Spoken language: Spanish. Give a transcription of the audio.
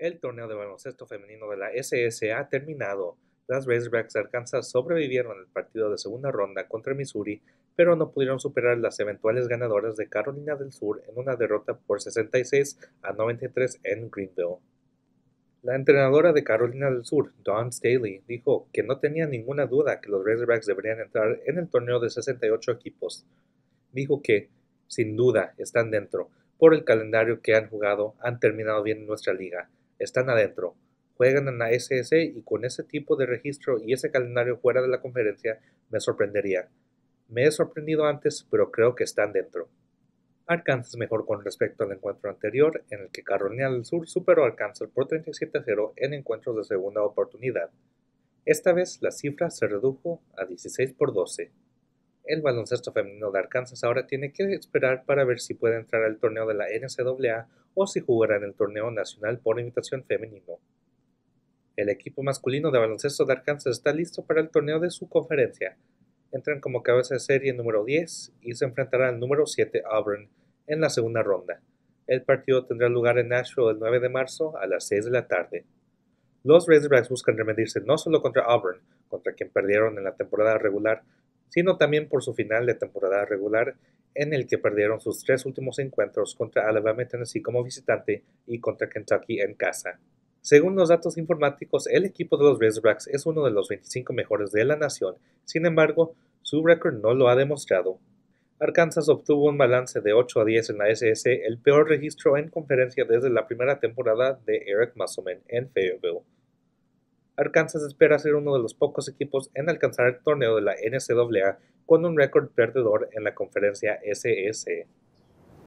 El torneo de baloncesto femenino de la SS ha terminado. Las Razorbacks de Arkansas sobrevivieron el partido de segunda ronda contra Missouri, pero no pudieron superar las eventuales ganadoras de Carolina del Sur en una derrota por 66 a 93 en Greenville. La entrenadora de Carolina del Sur, Dawn Staley, dijo que no tenía ninguna duda que los Razorbacks deberían entrar en el torneo de 68 equipos. Dijo que, sin duda, están dentro. Por el calendario que han jugado, han terminado bien en nuestra liga están adentro, juegan en la SS y con ese tipo de registro y ese calendario fuera de la conferencia me sorprendería. Me he sorprendido antes, pero creo que están dentro. Arkansas mejor con respecto al encuentro anterior, en el que Carolina del Sur superó al Arkansas por 37 0 en encuentros de segunda oportunidad. Esta vez la cifra se redujo a 16 por 12 el baloncesto femenino de Arkansas ahora tiene que esperar para ver si puede entrar al torneo de la NCAA o si jugará en el torneo nacional por invitación femenino. El equipo masculino de baloncesto de Arkansas está listo para el torneo de su conferencia. Entran como cabeza de serie número 10 y se enfrentará al número 7 Auburn en la segunda ronda. El partido tendrá lugar en Nashville el 9 de marzo a las 6 de la tarde. Los Razorbacks buscan remedirse no solo contra Auburn, contra quien perdieron en la temporada regular, sino también por su final de temporada regular en el que perdieron sus tres últimos encuentros contra Alabama y Tennessee como visitante y contra Kentucky en casa. Según los datos informáticos, el equipo de los Razorbacks es uno de los 25 mejores de la nación, sin embargo, su récord no lo ha demostrado. Arkansas obtuvo un balance de 8 a 10 en la SS, e el peor registro en conferencia desde la primera temporada de Eric Musselman en Fayetteville. Arkansas espera ser uno de los pocos equipos en alcanzar el torneo de la NCAA con un récord perdedor en la conferencia SEC.